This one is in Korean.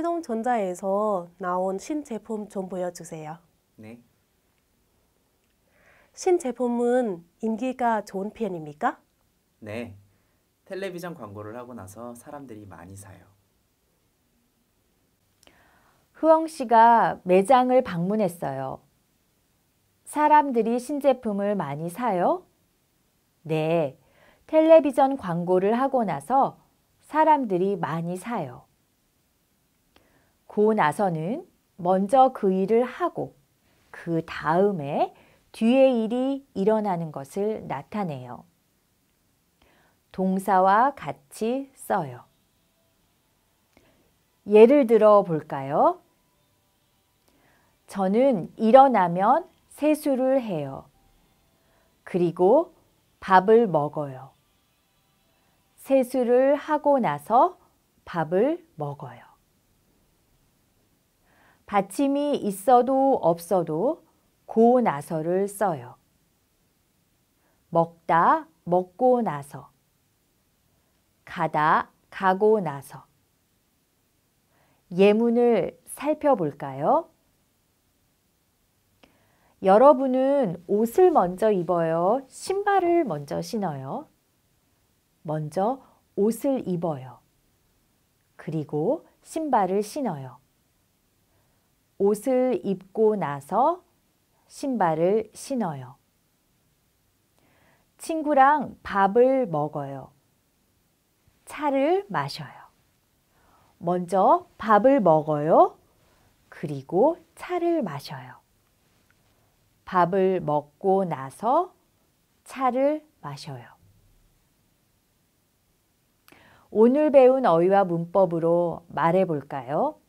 세종전자에서 나온 신제품 좀 보여주세요. 네. 신제품은 인기가 좋은 편입니까? 네. 텔레비전 광고를 하고 나서 사람들이 많이 사요. 흐엉 씨가 매장을 방문했어요. 사람들이 신제품을 많이 사요? 네. 텔레비전 광고를 하고 나서 사람들이 많이 사요. 고 나서는 먼저 그 일을 하고 그 다음에 뒤에 일이 일어나는 것을 나타내요. 동사와 같이 써요. 예를 들어 볼까요? 저는 일어나면 세수를 해요. 그리고 밥을 먹어요. 세수를 하고 나서 밥을 먹어요. 받침이 있어도 없어도 고 나서를 써요. 먹다, 먹고 나서. 가다, 가고 나서. 예문을 살펴볼까요? 여러분은 옷을 먼저 입어요? 신발을 먼저 신어요? 먼저 옷을 입어요. 그리고 신발을 신어요. 옷을 입고 나서 신발을 신어요. 친구랑 밥을 먹어요. 차를 마셔요. 먼저 밥을 먹어요. 그리고 차를 마셔요. 밥을 먹고 나서 차를 마셔요. 오늘 배운 어휘와 문법으로 말해 볼까요?